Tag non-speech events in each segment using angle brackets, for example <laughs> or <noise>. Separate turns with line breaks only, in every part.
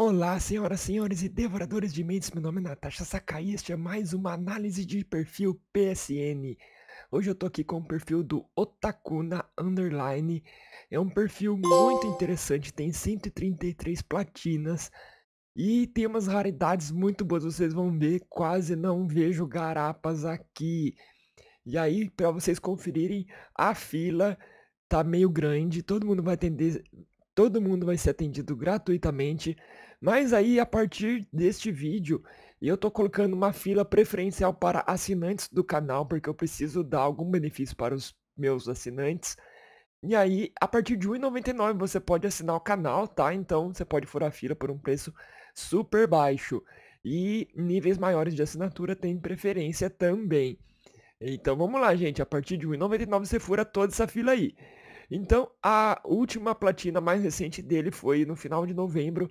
Olá, senhoras, senhores e devoradores de mentes. Meu nome é Natasha Sakai. Este é mais uma análise de perfil PSN. Hoje eu tô aqui com o perfil do Otakuna Underline. É um perfil muito interessante, tem 133 platinas e tem umas raridades muito boas. Vocês vão ver, quase não vejo garapas aqui. E aí, para vocês conferirem, a fila tá meio grande, todo mundo vai atender, todo mundo vai ser atendido gratuitamente. Mas aí, a partir deste vídeo, eu estou colocando uma fila preferencial para assinantes do canal, porque eu preciso dar algum benefício para os meus assinantes. E aí, a partir de R$1,99 você pode assinar o canal, tá? Então você pode furar a fila por um preço super baixo. E níveis maiores de assinatura tem preferência também. Então vamos lá, gente. A partir de R$1,99 você fura toda essa fila aí. Então a última platina mais recente dele foi no final de novembro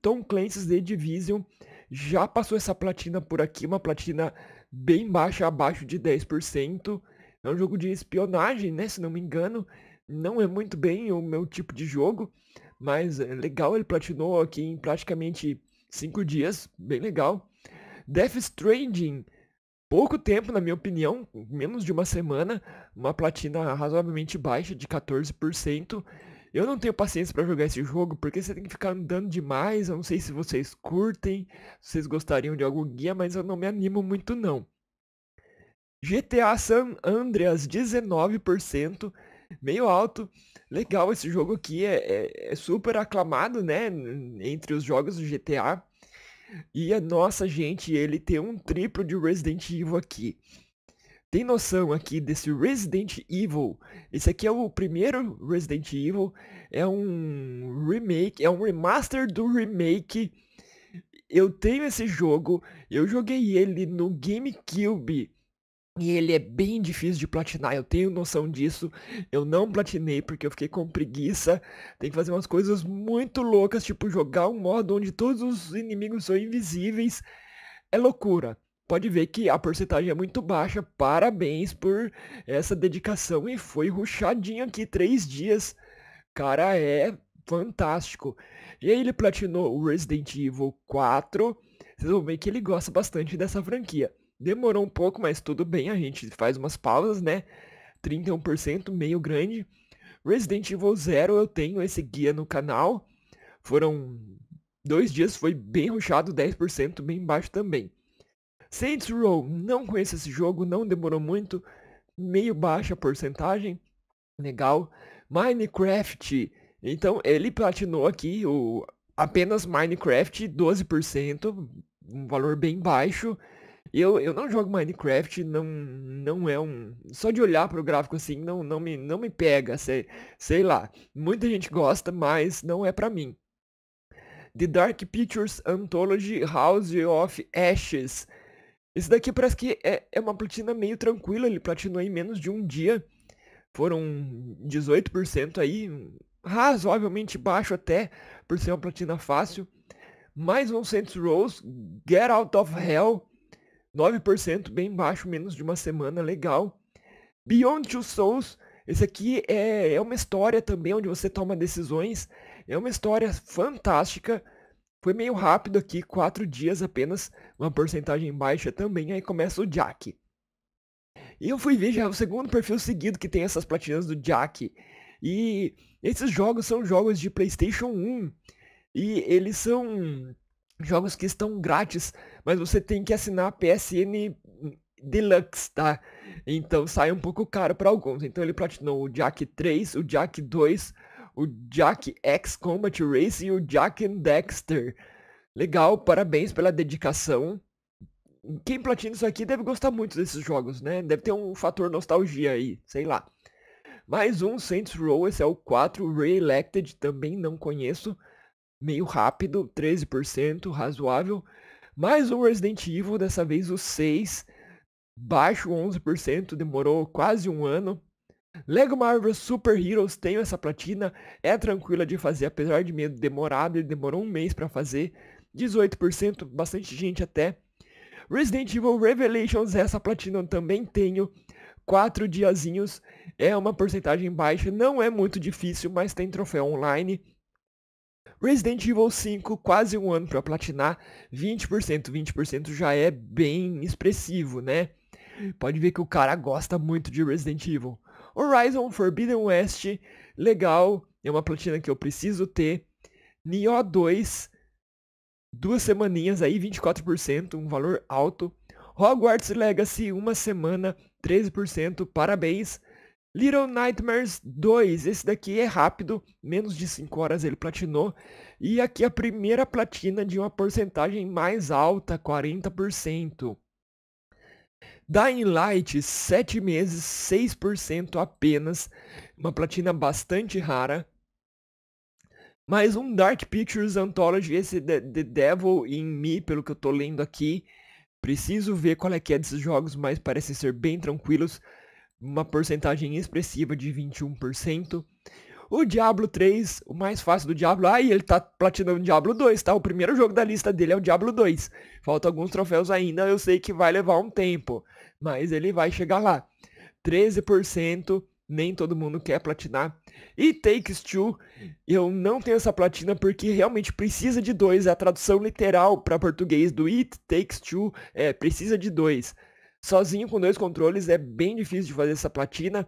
Tom Clancy's The Division já passou essa platina por aqui, uma platina bem baixa, abaixo de 10%. É um jogo de espionagem, né? Se não me engano. Não é muito bem o meu tipo de jogo. Mas é legal, ele platinou aqui em praticamente 5 dias. Bem legal. Death Stranding. Pouco tempo, na minha opinião, menos de uma semana, uma platina razoavelmente baixa de 14%. Eu não tenho paciência para jogar esse jogo, porque você tem que ficar andando demais. Eu não sei se vocês curtem, se vocês gostariam de algum guia, mas eu não me animo muito não. GTA San Andreas, 19%, meio alto. Legal, esse jogo aqui é, é, é super aclamado, né? Entre os jogos do GTA. E a nossa gente, ele tem um triplo de Resident Evil aqui. Tem noção aqui desse Resident Evil? Esse aqui é o primeiro Resident Evil, é um remake, é um remaster do remake. Eu tenho esse jogo, eu joguei ele no GameCube. E ele é bem difícil de platinar, eu tenho noção disso. Eu não platinei porque eu fiquei com preguiça. Tem que fazer umas coisas muito loucas, tipo jogar um modo onde todos os inimigos são invisíveis. É loucura pode ver que a porcentagem é muito baixa. Parabéns por essa dedicação. E foi ruxadinho aqui, três dias. Cara, é fantástico. E aí ele platinou o Resident Evil 4. Vocês vão ver que ele gosta bastante dessa franquia. Demorou um pouco, mas tudo bem, a gente faz umas pausas, né? 31%, meio grande. Resident Evil 0, eu tenho esse guia no canal. Foram dois dias, foi bem ruxado 10%, bem baixo também. Saints Row, não conheço esse jogo, não demorou muito, meio baixa porcentagem, legal. Minecraft, então ele platinou aqui o apenas Minecraft 12%, um valor bem baixo. Eu, eu não jogo Minecraft, não, não é um. Só de olhar para o gráfico assim, não, não, me, não me pega, sei, sei lá. Muita gente gosta, mas não é para mim. The Dark Pictures Anthology House of Ashes. Esse daqui parece que é, é uma platina meio tranquila, ele platinou em menos de um dia. Foram 18% aí, razoavelmente baixo até, por ser uma platina fácil. Mais um Saints Rose, Get Out of Hell, 9%, bem baixo, menos de uma semana, legal. Beyond Two Souls, esse aqui é, é uma história também onde você toma decisões. É uma história fantástica. Foi meio rápido aqui, quatro dias apenas, uma porcentagem baixa também, aí começa o Jack. E eu fui ver já o segundo perfil seguido que tem essas platinas do Jack. E esses jogos são jogos de PlayStation 1. E eles são jogos que estão grátis, mas você tem que assinar a PSN Deluxe, tá? Então sai um pouco caro para alguns. Então ele platinou o Jack 3, o Jack 2, o Jack X Combat Race e o Jack Dexter. Legal, parabéns pela dedicação. Quem platina isso aqui deve gostar muito desses jogos, né? Deve ter um fator nostalgia aí, sei lá. Mais um Saints Row, esse é o 4, Reelected, também não conheço. Meio rápido, 13%, razoável. Mais um Resident Evil, dessa vez o 6, baixo 11%, demorou quase um ano. Lego Marvel Super Heroes tenho essa platina, é tranquila de fazer, apesar de meio demorado, ele demorou um mês para fazer, 18%, bastante gente até. Resident Evil Revelations, essa platina eu também tenho, 4 diazinhos, é uma porcentagem baixa, não é muito difícil, mas tem troféu online. Resident Evil 5, quase um ano para platinar, 20%, 20% já é bem expressivo, né? Pode ver que o cara gosta muito de Resident Evil. Horizon Forbidden West, legal, é uma platina que eu preciso ter. Nioh 2, duas semaninhas aí, 24%, um valor alto. Hogwarts Legacy, uma semana, 13%, parabéns. Little Nightmares 2, esse daqui é rápido, menos de 5 horas ele platinou. E aqui a primeira platina de uma porcentagem mais alta, 40%. Dying Light, 7 meses, 6% apenas. Uma platina bastante rara. Mais um Dark Pictures Anthology, esse The, The Devil in Me, pelo que eu tô lendo aqui. Preciso ver qual é que é desses jogos, mas parecem ser bem tranquilos. Uma porcentagem expressiva de 21%. O Diablo 3, o mais fácil do Diablo, Ah, ah, ele tá platinando o Diablo 2, tá? O primeiro jogo da lista dele é o Diablo 2. Faltam alguns troféus ainda, eu sei que vai levar um tempo, mas ele vai chegar lá. 13%, nem todo mundo quer platinar. E Takes Two, eu não tenho essa platina porque realmente precisa de dois, é a tradução literal para português do It Takes Two é precisa de dois. Sozinho com dois controles é bem difícil de fazer essa platina.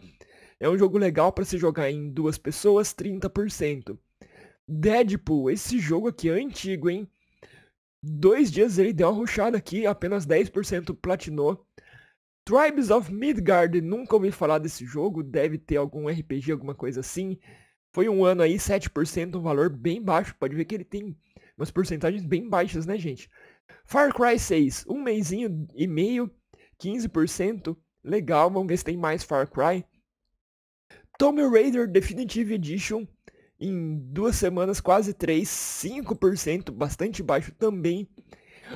É um jogo legal para se jogar em duas pessoas, 30%. Deadpool, esse jogo aqui é antigo, hein? Dois dias ele deu uma ruchada aqui, apenas 10% platinou. Tribes of Midgard, nunca ouvi falar desse jogo, deve ter algum RPG, alguma coisa assim. Foi um ano aí, 7%, um valor bem baixo, pode ver que ele tem umas porcentagens bem baixas, né, gente? Far Cry 6, um mêsinho e meio, 15%, legal, vamos ver se tem mais Far Cry. Tommy Raider Definitive Edition em duas semanas, quase 3, 5%, bastante baixo também.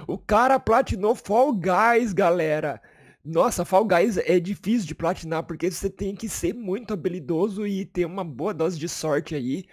O cara platinou Fall Guys, galera. Nossa, Fall Guys é difícil de platinar, porque você tem que ser muito habilidoso e ter uma boa dose de sorte aí.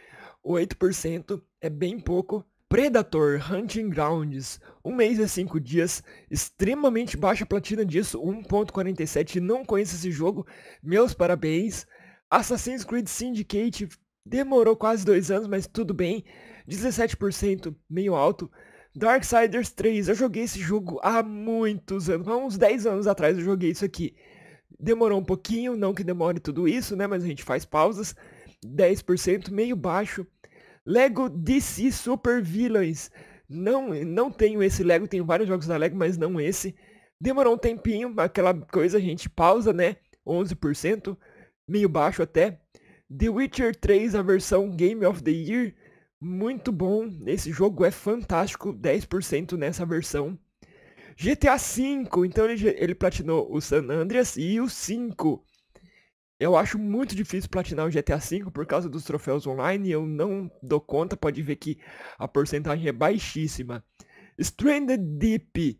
8% é bem pouco. Predator Hunting Grounds, um mês e cinco dias, extremamente baixa platina disso, 1.47, não conheço esse jogo, meus parabéns. Assassin's Creed Syndicate demorou quase dois anos, mas tudo bem. 17%, meio alto. Darksiders 3, eu joguei esse jogo há muitos anos, há uns 10 anos atrás eu joguei isso aqui. Demorou um pouquinho, não que demore tudo isso, né, mas a gente faz pausas. 10%, meio baixo. Lego DC Super Villains. Não, não tenho esse Lego, tenho vários jogos da Lego, mas não esse. Demorou um tempinho, aquela coisa a gente pausa, né? 11% meio baixo até. The Witcher 3, a versão Game of the Year, muito bom. Esse jogo é fantástico, 10% nessa versão. GTA V, então ele, ele platinou o San Andreas e o 5. Eu acho muito difícil platinar o GTA V por causa dos troféus online, eu não dou conta, pode ver que a porcentagem é baixíssima. Stranded Deep,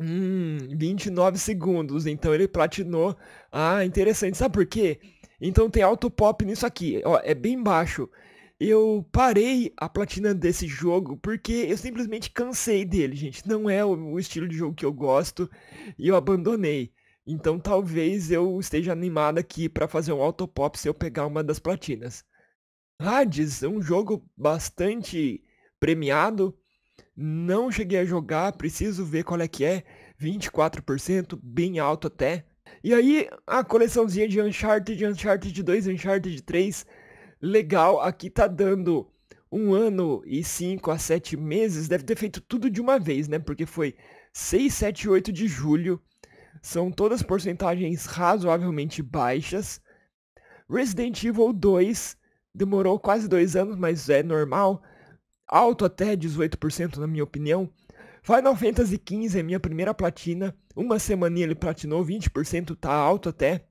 Hum, 29 segundos. Então ele platinou. Ah, interessante. Sabe por quê? Então tem auto pop nisso aqui. Ó, é bem baixo. Eu parei a platina desse jogo porque eu simplesmente cansei dele, gente. Não é o estilo de jogo que eu gosto e eu abandonei. Então talvez eu esteja animado aqui para fazer um auto pop se eu pegar uma das platinas. Hades é um jogo bastante premiado não cheguei a jogar, preciso ver qual é que é. 24%, bem alto até. E aí, a coleçãozinha de Uncharted, Uncharted 2, Uncharted 3. Legal, aqui tá dando um ano e 5 a 7 meses. Deve ter feito tudo de uma vez, né? Porque foi 6, 7, 8 de julho. São todas porcentagens razoavelmente baixas. Resident Evil 2 demorou quase dois anos, mas é normal alto até 18% na minha opinião. Final Fantasy XV é minha primeira platina, uma semana ele platinou 20%, tá alto até.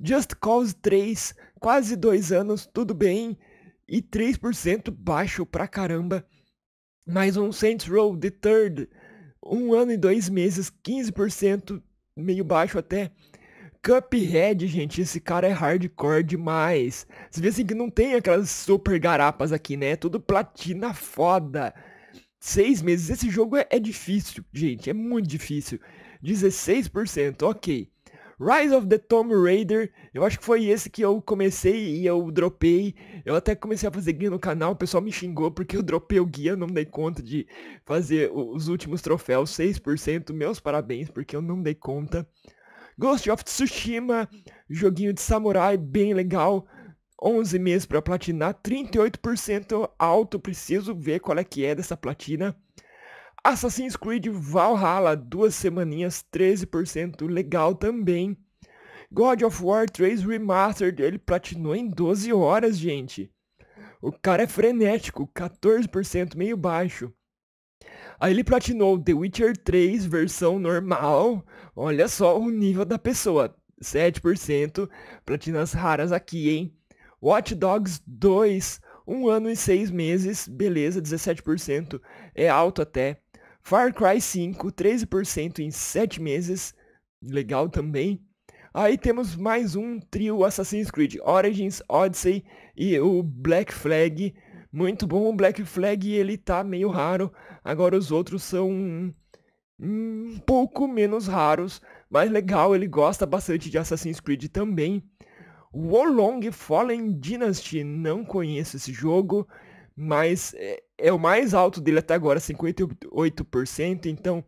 Just Cause 3, quase dois anos, tudo bem, e 3% baixo pra caramba. Mais um Saints Row The Third, um ano e dois meses, 15%, meio baixo até. Cuphead, gente, esse cara é hardcore demais. Você vê assim que não tem aquelas super garapas aqui, né? É tudo platina foda. Seis meses. Esse jogo é, é difícil, gente. É muito difícil. 16%, ok. Rise of the Tomb Raider, eu acho que foi esse que eu comecei e eu dropei. Eu até comecei a fazer guia no canal, o pessoal me xingou porque eu dropei o guia, não dei conta de fazer os últimos troféus, 6%. Meus parabéns, porque eu não dei conta. Ghost of Tsushima, joguinho de samurai bem legal. 11 meses para platinar, 38% alto, preciso ver qual é que é dessa platina. Assassin's Creed Valhalla, duas semaninhas, 13% legal também. God of War 3 Remastered, ele platinou em 12 horas, gente. O cara é frenético, 14% meio baixo. Aí ele platinou The Witcher 3 versão normal. Olha só o nível da pessoa. 7% platinas raras aqui, hein? Watch Dogs 2, um ano e seis meses, beleza, 17%, é alto até. Far Cry 5, 13% em 7 meses, legal também. Aí temos mais um trio Assassin's Creed Origins, Odyssey e o Black Flag, muito bom o Black Flag ele tá meio raro. Agora os outros são um, pouco menos raros. Mas legal, ele gosta bastante de Assassin's Creed também. Wolong Fallen Dynasty, não conheço esse jogo, mas é, é o mais alto dele até agora, 58%, então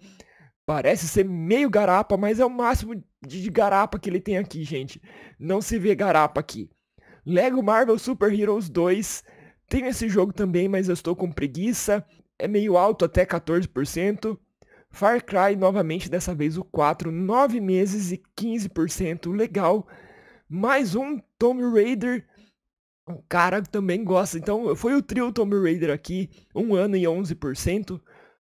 parece ser meio garapa, mas é o máximo de garapa que ele tem aqui, gente. Não se vê garapa aqui. Lego Marvel Super Heroes 2, tenho esse jogo também, mas eu estou com preguiça. É meio alto, até 14%. Far Cry, novamente, dessa vez o 4, 9 meses e 15%. Legal. Mais um Tomb Raider. O cara também gosta. Então, foi o trio Tomb Raider aqui, 1 ano e 11%.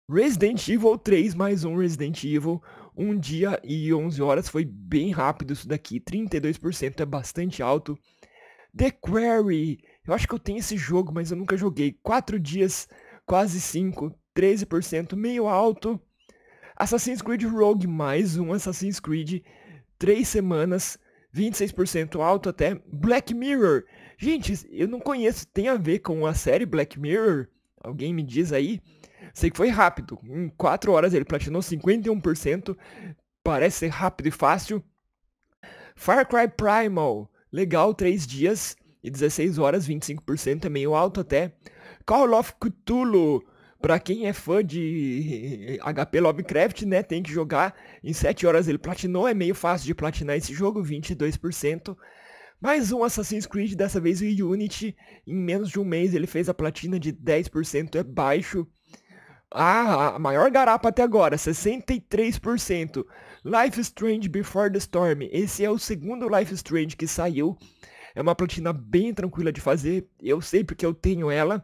Resident Evil 3, mais um Resident Evil. Um dia e 11 horas. Foi bem rápido isso daqui. 32% é bastante alto. The Quarry eu acho que eu tenho esse jogo, mas eu nunca joguei. 4 dias, quase 5, 13%, meio alto. Assassin's Creed Rogue, mais um Assassin's Creed. 3 semanas, 26% alto até. Black Mirror. Gente, eu não conheço. Tem a ver com a série Black Mirror? Alguém me diz aí? Sei que foi rápido. Em 4 horas ele platinou 51%. Parece ser rápido e fácil. Far Cry Primal. Legal, 3 dias e 16 horas, 25% é meio alto até. Call of Cthulhu, pra quem é fã de HP Lovecraft, né, tem que jogar. Em 7 horas ele platinou, é meio fácil de platinar esse jogo, 22%. Mais um Assassin's Creed, dessa vez o Unity. Em menos de um mês ele fez a platina de 10%, é baixo. Ah, a maior garapa até agora, 63%. Life Strange Before the Storm. Esse é o segundo Life Strange que saiu. É uma platina bem tranquila de fazer, eu sei porque eu tenho ela.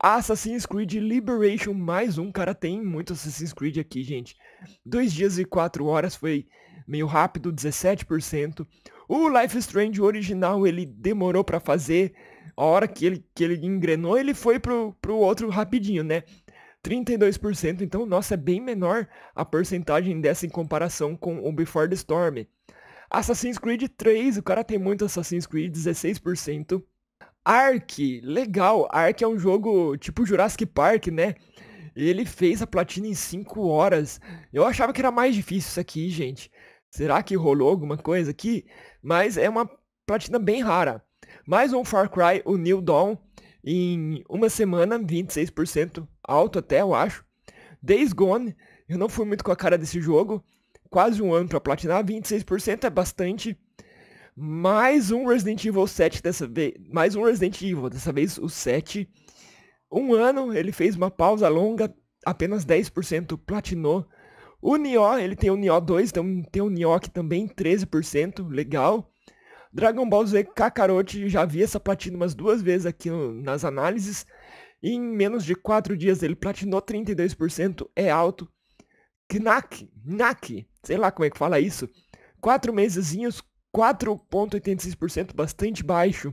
Assassin's Creed Liberation mais um, cara, tem muito Assassin's Creed aqui, gente. Dois dias e quatro horas, foi meio rápido, 17%. O Life Strange original, ele demorou para fazer. A hora que ele, que ele engrenou, ele foi pro, pro outro rapidinho, né? 32%, então, nossa, é bem menor a porcentagem dessa em comparação com o Before the Storm. Assassin's Creed 3, o cara tem muito Assassin's Creed, 16%. Ark, legal. Ark é um jogo tipo Jurassic Park, né? Ele fez a platina em 5 horas. Eu achava que era mais difícil isso aqui, gente. Será que rolou alguma coisa aqui? Mas é uma platina bem rara. Mais um Far Cry, o New Dawn, em uma semana, 26%, alto até, eu acho. Days Gone, eu não fui muito com a cara desse jogo, quase um ano para platinar, 26% é bastante. Mais um Resident Evil 7 dessa vez, mais um Resident Evil, dessa vez o 7. Um ano, ele fez uma pausa longa, apenas 10% platinou. O Nioh, ele tem o Nioh 2, então tem o Nioh que também 13%, legal. Dragon Ball Z Kakarot, já vi essa platina umas duas vezes aqui no, nas análises. E em menos de 4 dias ele platinou 32%, é alto. Knack, Knack, sei lá como é que fala isso, quatro mesezinhos, 4,86%, bastante baixo.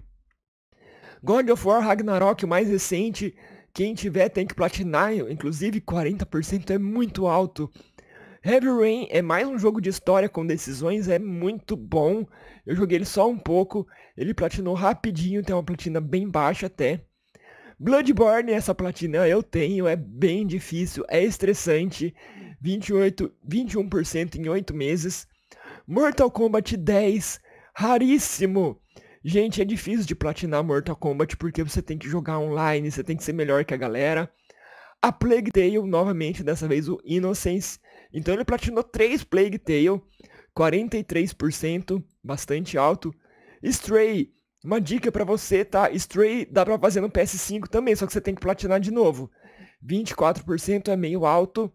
God of War Ragnarok, o mais recente, quem tiver tem que platinar, inclusive 40% é muito alto. Heavy Rain é mais um jogo de história com decisões, é muito bom. Eu joguei ele só um pouco, ele platinou rapidinho, tem uma platina bem baixa até. Bloodborne, essa platina eu tenho, é bem difícil, é estressante 28, 21% em 8 meses. Mortal Kombat 10, raríssimo. Gente, é difícil de platinar Mortal Kombat porque você tem que jogar online, você tem que ser melhor que a galera. A Plague Tale, novamente, dessa vez o Innocence. Então ele platinou 3 Plague Tale, 43%, bastante alto. Stray, uma dica para você, tá? Stray dá pra fazer no PS5 também, só que você tem que platinar de novo. 24% é meio alto.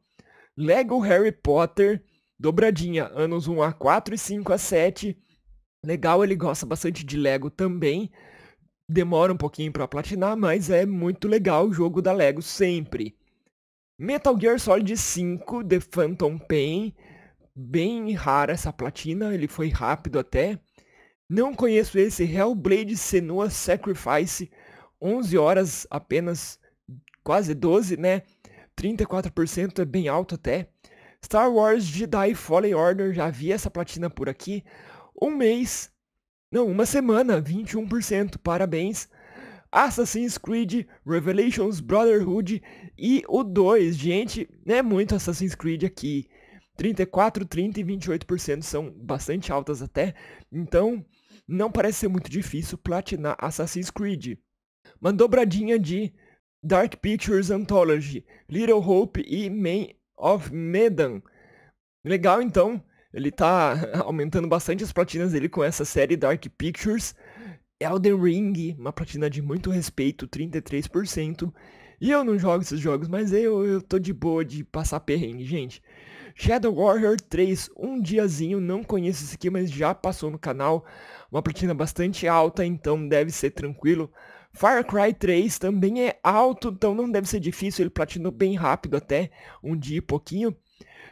Lego Harry Potter, dobradinha, anos 1 a 4 e 5 a 7. Legal, ele gosta bastante de Lego também. Demora um pouquinho para platinar, mas é muito legal o jogo da Lego sempre. Metal Gear Solid 5 The Phantom Pain, bem rara essa platina, ele foi rápido até. Não conheço esse Hellblade Senua Sacrifice, 11 horas apenas, quase 12, né? 34% é bem alto até. Star Wars Jedi Fallen Order, já vi essa platina por aqui. Um mês, não, uma semana, 21%, parabéns. Assassin's Creed, Revelations Brotherhood e o 2. Gente, é muito Assassin's Creed aqui. 34, 30 e 28% são bastante altas até. Então, não parece ser muito difícil platinar Assassin's Creed. Uma dobradinha de Dark Pictures Anthology, Little Hope e Man of Medan. Legal, então. Ele tá <laughs> aumentando bastante as platinas dele com essa série Dark Pictures. Elden Ring, uma platina de muito respeito, 33%. E eu não jogo esses jogos, mas eu, eu tô de boa de passar perrengue, gente. Shadow Warrior 3, um diazinho, não conheço esse aqui, mas já passou no canal. Uma platina bastante alta, então deve ser tranquilo. Far Cry 3 também é alto, então não deve ser difícil, ele platinou bem rápido até, um dia e pouquinho.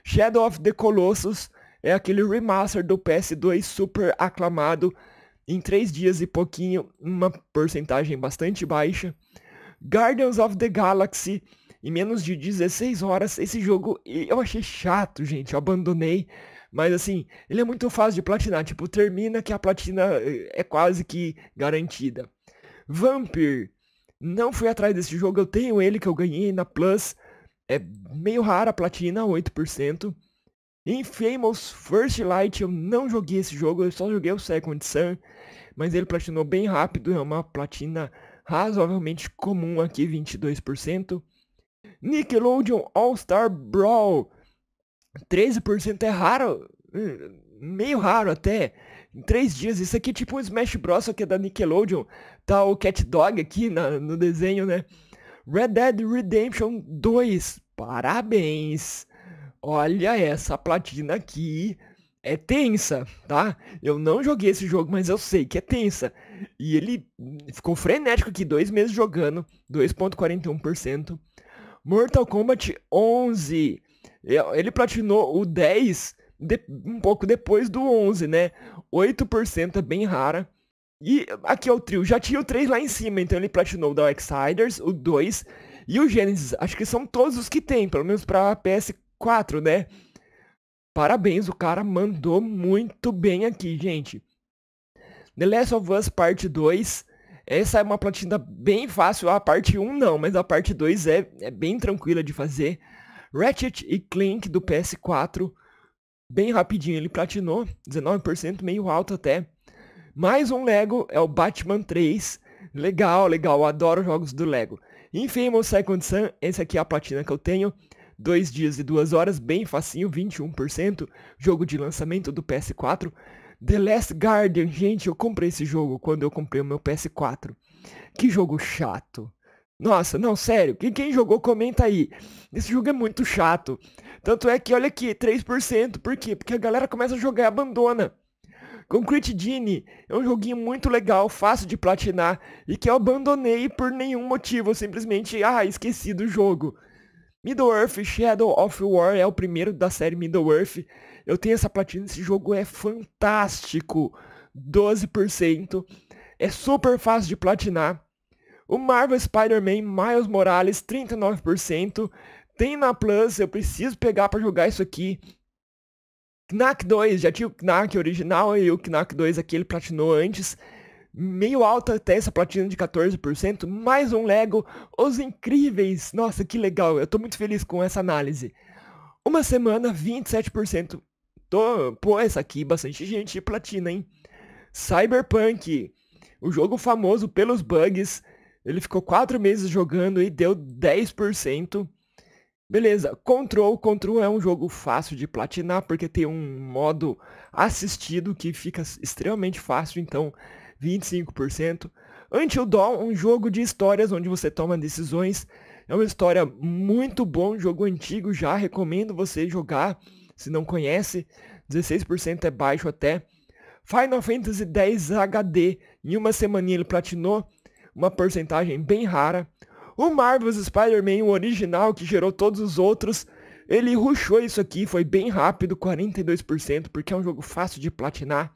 Shadow of the Colossus é aquele remaster do PS2 super aclamado em 3 dias e pouquinho, uma porcentagem bastante baixa. Guardians of the Galaxy em menos de 16 horas. Esse jogo eu achei chato, gente, eu abandonei. Mas assim, ele é muito fácil de platinar, tipo, termina que a platina eh, é quase que garantida. Vampir. Não fui atrás desse jogo, eu tenho ele que eu ganhei na Plus. É meio rara a platina, 8%. Infamous First Light, eu não joguei esse jogo, eu só joguei o Second Sun. Mas ele platinou bem rápido, é uma platina razoavelmente comum aqui, 22%. Nickelodeon All-Star Brawl, 13% é raro, hum, meio raro até. Em 3 dias, isso aqui é tipo um Smash Bros, só que é da Nickelodeon tá o Cat Dog aqui na, no desenho, né? Red Dead Redemption 2, parabéns! Olha essa platina aqui, é tensa, tá? Eu não joguei esse jogo, mas eu sei que é tensa. E ele ficou frenético aqui, dois meses jogando, 2.41%. Mortal Kombat 11, é, ele platinou o 10 de, um pouco depois do 11, né? 8% é bem rara. E aqui é o trio. Já tinha o 3 lá em cima, então ele platinou o da Outsiders, o 2 e o Genesis. Acho que são todos os que tem, pelo menos pra PS4, né? Parabéns, o cara mandou muito bem aqui, gente. The Last of Us Parte 2. Essa é uma platina bem fácil. A parte 1 não, mas a parte 2 é, é bem tranquila de fazer. Ratchet e Clink do PS4. Bem rapidinho ele platinou. 19%, meio alto até. Mais um Lego é o Batman 3. Legal, legal, adoro jogos do Lego. Infamous Second Sun, esse aqui é a platina que eu tenho. Dois dias e duas horas, bem facinho, 21%. Jogo de lançamento do PS4. The Last Guardian, gente, eu comprei esse jogo quando eu comprei o meu PS4. Que jogo chato. Nossa, não, sério, quem, quem jogou comenta aí. Esse jogo é muito chato. Tanto é que, olha aqui, 3%, por quê? Porque a galera começa a jogar e abandona. Concrete Genie é um joguinho muito legal, fácil de platinar e que eu abandonei por nenhum motivo, simplesmente, ah, esqueci do jogo. Middle-earth Shadow of War é o primeiro da série Middle-earth. Eu tenho essa platina, esse jogo é fantástico. 12%. É super fácil de platinar. O Marvel Spider-Man Miles Morales, 39%. Tem na Plus, eu preciso pegar para jogar isso aqui. Knack 2, já tinha o Knack original e o Knack 2 aqui ele platinou antes. Meio alta até essa platina de 14%, mais um Lego, Os Incríveis. Nossa, que legal, eu tô muito feliz com essa análise. Uma semana, 27%. Tô, pô, essa aqui bastante gente platina, hein? Cyberpunk, o jogo famoso pelos bugs, ele ficou 4 meses jogando e deu 10%. Beleza, Control. Control é um jogo fácil de platinar porque tem um modo assistido que fica extremamente fácil, então 25%. Until Dawn, um jogo de histórias onde você toma decisões. É uma história muito bom, jogo antigo já, recomendo você jogar se não conhece. 16% é baixo até. Final Fantasy X HD, em uma semana ele platinou, uma porcentagem bem rara. O Marvel's Spider-Man, o original que gerou todos os outros, ele ruxou isso aqui, foi bem rápido, 42%, porque é um jogo fácil de platinar.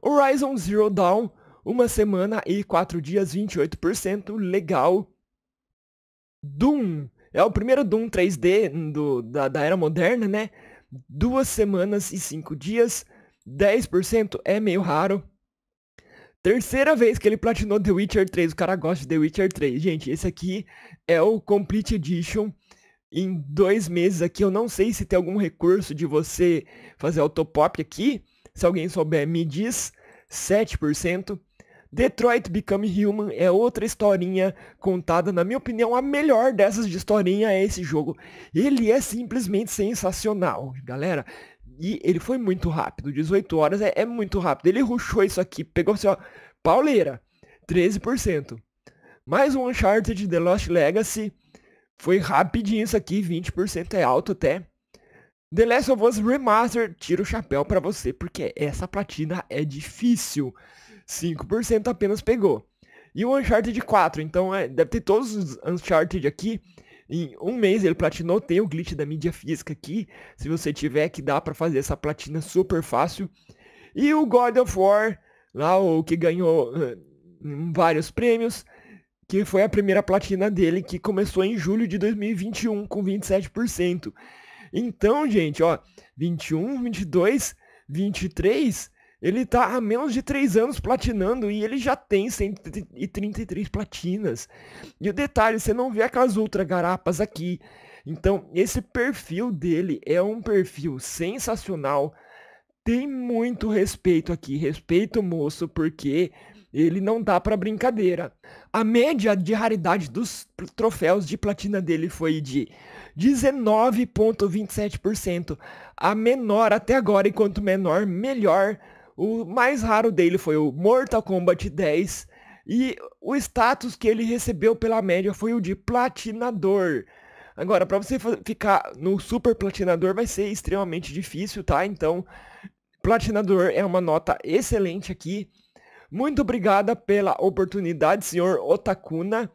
Horizon Zero Dawn, uma semana e 4 dias, 28%, legal. Doom, é o primeiro Doom 3D do, da, da era moderna, né? Duas semanas e 5 dias, 10%, é meio raro. Terceira vez que ele platinou The Witcher 3. O cara gosta de The Witcher 3. Gente, esse aqui é o Complete Edition. Em dois meses aqui, eu não sei se tem algum recurso de você fazer autopop aqui. Se alguém souber, me diz. 7%. Detroit Become Human é outra historinha contada, na minha opinião, a melhor dessas de historinha é esse jogo. Ele é simplesmente sensacional, galera. E ele foi muito rápido. 18 horas é, é muito rápido. Ele ruxou isso aqui. Pegou assim, ó. Pauleira. 13%. Mais um Uncharted The Lost Legacy. Foi rapidinho isso aqui. 20% é alto até. The Last of Us Remastered. Tira o chapéu para você. Porque essa platina é difícil. 5% apenas pegou. E o Uncharted 4. Então é, deve ter todos os Uncharted aqui. Em um mês ele platinou, tem o glitch da mídia física aqui. Se você tiver, que dá para fazer essa platina super fácil. E o God of War, lá o que ganhou uh, vários prêmios, que foi a primeira platina dele, que começou em julho de 2021 com 27%. Então, gente, ó, 21, 22, 23, ele tá há menos de 3 anos platinando e ele já tem 133 platinas. E o detalhe, você não vê aquelas ultra garapas aqui. Então, esse perfil dele é um perfil sensacional. Tem muito respeito aqui, respeito o moço, porque ele não dá tá para brincadeira. A média de raridade dos troféus de platina dele foi de 19.27%, a menor até agora, e quanto menor, melhor. O mais raro dele foi o Mortal Kombat 10 e o status que ele recebeu pela média foi o de platinador. Agora, para você ficar no super platinador vai ser extremamente difícil, tá? Então, platinador é uma nota excelente aqui. Muito obrigada pela oportunidade, senhor Otakuna.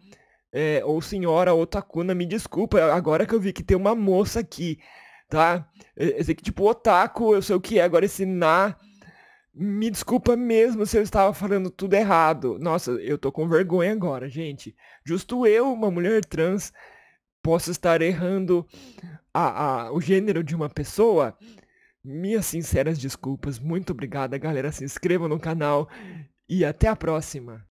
É, ou senhora Otakuna, me desculpa, agora que eu vi que tem uma moça aqui, tá? Esse é, aqui, é, tipo, Otaku, eu sei o que é, agora esse Na me desculpa mesmo se eu estava falando tudo errado. Nossa, eu tô com vergonha agora, gente. Justo eu, uma mulher trans, posso estar errando a, a, o gênero de uma pessoa? Minhas sinceras desculpas. Muito obrigada, galera. Se inscreva no canal e até a próxima.